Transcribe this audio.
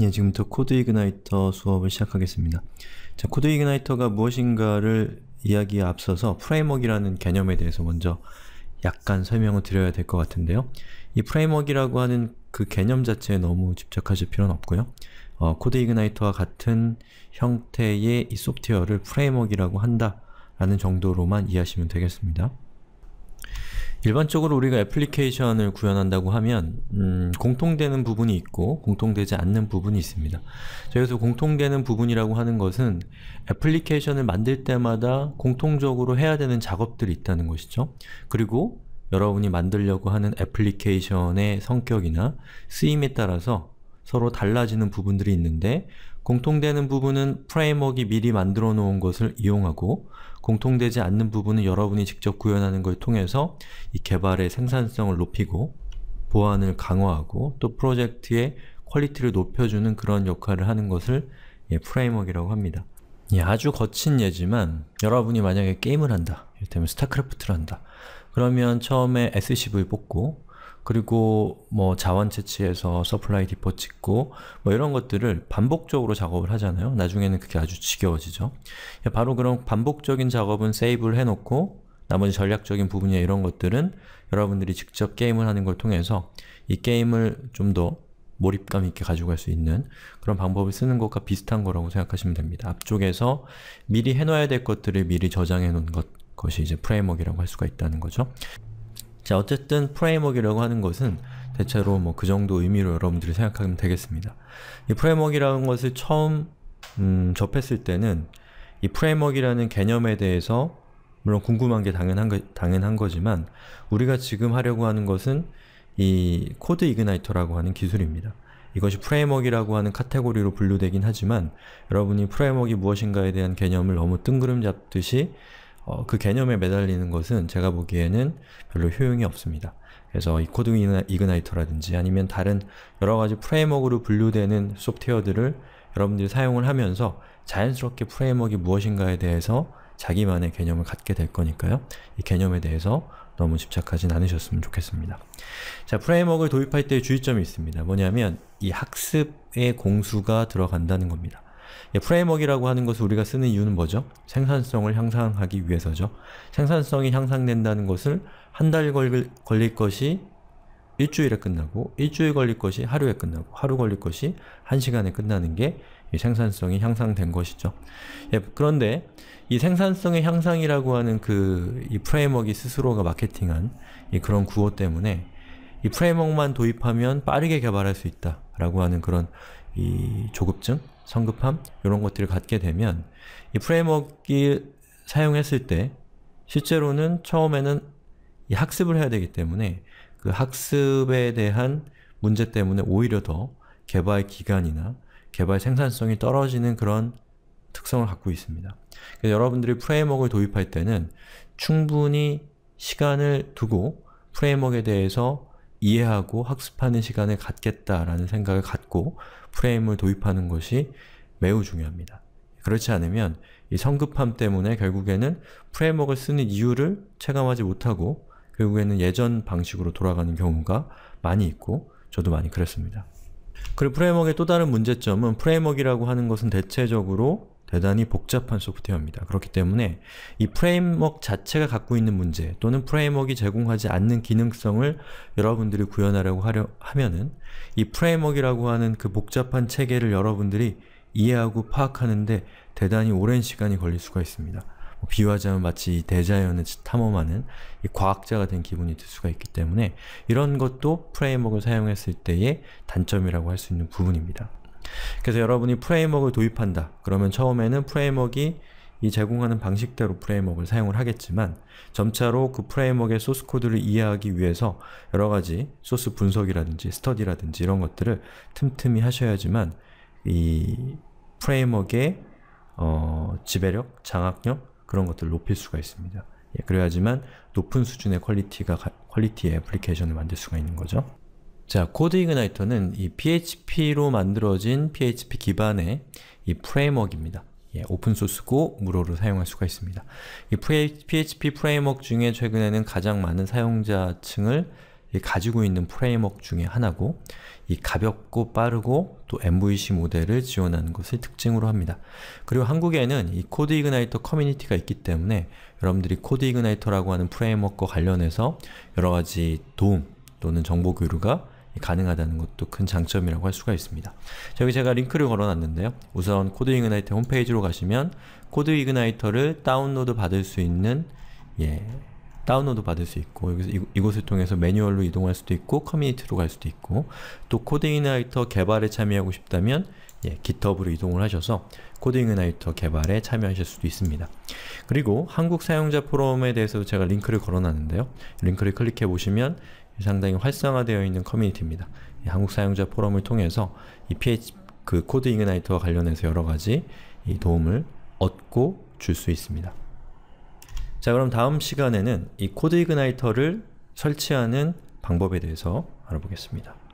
예, 지금부터 코드 이그나이터 수업을 시작하겠습니다. 자, 코드 이그나이터가 무엇인가를 이야기에 앞서서 프레임워크라는 개념에 대해서 먼저 약간 설명을 드려야 될 것 같은데요. 이 프레임워크라고 하는 그 개념 자체에 너무 집착하실 필요는 없고요. 어, 코드 이그나이터와 같은 형태의 이 소프트웨어를 프레임워크라고 한다 라는 정도로만 이해하시면 되겠습니다. 일반적으로 우리가 애플리케이션을 구현한다고 하면 음, 공통되는 부분이 있고 공통되지 않는 부분이 있습니다. 여기서 공통되는 부분이라고 하는 것은 애플리케이션을 만들 때마다 공통적으로 해야 되는 작업들이 있다는 것이죠. 그리고 여러분이 만들려고 하는 애플리케이션의 성격이나 쓰임에 따라서 서로 달라지는 부분들이 있는데 공통되는 부분은 프레임워크이 미리 만들어 놓은 것을 이용하고 공통되지 않는 부분은 여러분이 직접 구현하는 걸 통해서 이 개발의 생산성을 높이고 보안을 강화하고 또 프로젝트의 퀄리티를 높여주는 그런 역할을 하는 것을 예, 프레임워크라고 합니다. 예, 아주 거친 예지만 여러분이 만약에 게임을 한다 이를테면 스타크래프트를 한다 그러면 처음에 SCV 뽑고 그리고 뭐 자원 채취해서 서플라이 디포 찍고 뭐 이런 것들을 반복적으로 작업을 하잖아요. 나중에는 그게 아주 지겨워지죠. 예, 바로 그런 반복적인 작업은 세이브를 해놓고 나머지 전략적인 부분이나 이런 것들은 여러분들이 직접 게임을 하는 걸 통해서 이 게임을 좀 더 몰입감 있게 가지고 갈 수 있는 그런 방법을 쓰는 것과 비슷한 거라고 생각하시면 됩니다. 앞쪽에서 미리 해놔야 될 것들을 미리 저장해 놓은 것, 것이 이제 프레임워크라고 할 수가 있다는 거죠. 자, 어쨌든 프레임워크라고 하는 것은 대체로 뭐 그 정도 의미로 여러분들이 생각하면 되겠습니다. 이 프레임워크라는 것을 처음 음, 접했을 때는 이 프레임워크라는 개념에 대해서 물론 궁금한 게 당연한, 거, 당연한 거지만 우리가 지금 하려고 하는 것은 이 코드 이그나이터라고 하는 기술입니다. 이것이 프레임워크라고 하는 카테고리로 분류되긴 하지만 여러분이 프레임워크이 무엇인가에 대한 개념을 너무 뜬구름 잡듯이 어, 그 개념에 매달리는 것은 제가 보기에는 별로 효용이 없습니다. 그래서 이 코드 이그나이터라든지 아니면 다른 여러가지 프레임워크로 분류되는 소프트웨어들을 여러분들이 사용을 하면서 자연스럽게 프레임워크이 무엇인가에 대해서 자기만의 개념을 갖게 될 거니까요. 이 개념에 대해서 너무 집착하진 않으셨으면 좋겠습니다. 자, 프레임워크를 도입할 때 주의점이 있습니다. 뭐냐면 이 학습의 공수가 들어간다는 겁니다. 프레임워크라고 예, 하는 것을 우리가 쓰는 이유는 뭐죠? 생산성을 향상하기 위해서죠. 생산성이 향상된다는 것을 한 달 걸릴 것이 일주일에 끝나고 일주일 걸릴 것이 하루에 끝나고 하루 걸릴 것이 한 시간에 끝나는 게 생산성이 향상된 것이죠. 예, 그런데 이 생산성의 향상이라고 하는 그 이 프레임워크 스스로가 마케팅한 그런 구호 때문에 이 프레임워크만 도입하면 빠르게 개발할 수 있다라고 하는 그런 이 조급증 성급함 이런 것들을 갖게 되면 이 프레임워크 사용했을 때 실제로는 처음에는 이 학습을 해야 되기 때문에 그 학습에 대한 문제 때문에 오히려 더 개발 기간이나 개발 생산성이 떨어지는 그런 특성을 갖고 있습니다. 그래서 여러분들이 프레임워크를 도입할 때는 충분히 시간을 두고 프레임워크에 대해서 이해하고 학습하는 시간을 갖겠다라는 생각을 갖고 프레임을 도입하는 것이 매우 중요합니다. 그렇지 않으면 이 성급함 때문에 결국에는 프레임워크를 쓰는 이유를 체감하지 못하고 결국에는 예전 방식으로 돌아가는 경우가 많이 있고 저도 많이 그랬습니다. 그리고 프레임워크의 또 다른 문제점은 프레임워크라고 하는 것은 대체적으로 대단히 복잡한 소프트웨어입니다. 그렇기 때문에 이 프레임워크 자체가 갖고 있는 문제 또는 프레임워크가 제공하지 않는 기능성을 여러분들이 구현하려고 하려, 하면은 이 프레임워크라고 하는 그 복잡한 체계를 여러분들이 이해하고 파악하는데 대단히 오랜 시간이 걸릴 수가 있습니다. 뭐 비유하자면 마치 대자연을 탐험하는 과학자가 된 기분이 들 수가 있기 때문에 이런 것도 프레임워크를 사용했을 때의 단점이라고 할 수 있는 부분입니다. 그래서 여러분이 프레임워크를 도입한다. 그러면 처음에는 프레임워크이 이 제공하는 방식대로 프레임워크를 사용을 하겠지만 점차로 그 프레임워크의 소스 코드를 이해하기 위해서 여러 가지 소스 분석이라든지 스터디라든지 이런 것들을 틈틈이 하셔야지만 이 프레임워크의 어, 지배력, 장악력 그런 것들을 높일 수가 있습니다. 예, 그래야지만 높은 수준의 퀄리티 가, 퀄리티의 애플리케이션을 만들 수가 있는 거죠. 자, 코드 이그나이터는 이 PHP로 만들어진 PHP 기반의 이 프레임워크입니다. 예, 오픈소스고 무료로 사용할 수가 있습니다. 이 PHP 프레임워크 중에 최근에는 가장 많은 사용자층을 가지고 있는 프레임워크 중에 하나고 이 가볍고 빠르고 또 MVC 모델을 지원하는 것을 특징으로 합니다. 그리고 한국에는 이 코드 이그나이터 커뮤니티가 있기 때문에 여러분들이 코드 이그나이터라고 하는 프레임워크와 관련해서 여러가지 도움 또는 정보 교류가 가능하다는 것도 큰 장점이라고 할 수가 있습니다. 여기 제가 링크를 걸어놨는데요. 우선 코드 이그나이터 홈페이지로 가시면 코드 이그나이터를 다운로드 받을 수 있는 예, 다운로드 받을 수 있고 여기서 이, 곳을 통해서 매뉴얼로 이동할 수도 있고 커뮤니티로 갈 수도 있고 또 코딩이나이터 개발에 참여하고 싶다면 예, GitHub으로 이동을 하셔서 코딩이나이터 개발에 참여하실 수도 있습니다. 그리고 한국 사용자 포럼에 대해서도 제가 링크를 걸어놨는데요. 링크를 클릭해 보시면 상당히 활성화되어 있는 커뮤니티입니다. 한국 사용자 포럼을 통해서 이 PH 그 코드 이그나이트와 관련해서 여러 가지 도움을 얻고 줄 수 있습니다. 자 그럼 다음 시간에는 이 코드 이그나이터를 설치하는 방법에 대해서 알아보겠습니다.